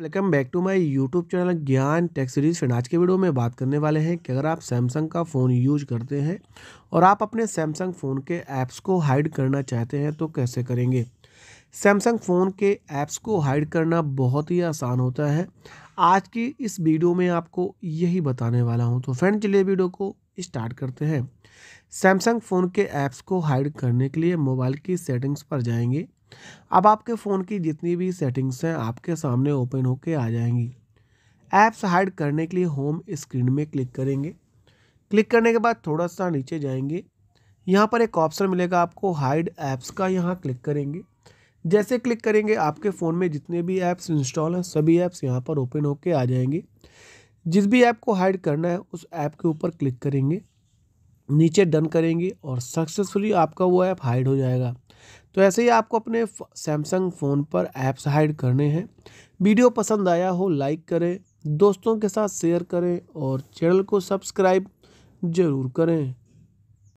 welcome back to my YouTube channel Gyan Tech Series friend आज के video में बात करने वाले हैं कि अगर आप सैमसंग का फ़ोन यूज करते हैं और आप अपने सैमसंग फ़ोन के ऐप्स को हाइड करना चाहते हैं तो कैसे करेंगे सैमसंग फ़ोन के ऐप्स को हाइड करना बहुत ही आसान होता है आज की इस वीडियो में आपको यही बताने वाला हूँ तो फ्रेंड चलिए वीडियो को स्टार्ट करते हैं सैमसंग फ़ोन के ऐप्स को हाइड करने के लिए मोबाइल की सेटिंग्स पर जाएंगे अब आपके फ़ोन की जितनी भी सेटिंग्स हैं आपके सामने ओपन होकर आ जाएंगी ऐप्स हाइड करने के लिए होम स्क्रीन में क्लिक करेंगे क्लिक करने के बाद थोड़ा सा नीचे जाएंगे यहाँ पर एक ऑप्शन मिलेगा आपको हाइड ऐप्स का यहाँ क्लिक करेंगे जैसे क्लिक करेंगे आपके फ़ोन में जितने भी ऐप्स इंस्टॉल हैं सभी ऐप्स यहाँ पर ओपन होके आ जाएंगे जिस भी ऐप को हाइड करना है उस ऐप के ऊपर क्लिक करेंगे नीचे डन करेंगे और सक्सेसफुली आपका वो ऐप हाइड हो जाएगा तो ऐसे ही आपको अपने सैमसंग फ़ोन पर ऐप्स हाइड करने हैं वीडियो पसंद आया हो लाइक करें दोस्तों के साथ शेयर करें और चैनल को सब्सक्राइब ज़रूर करें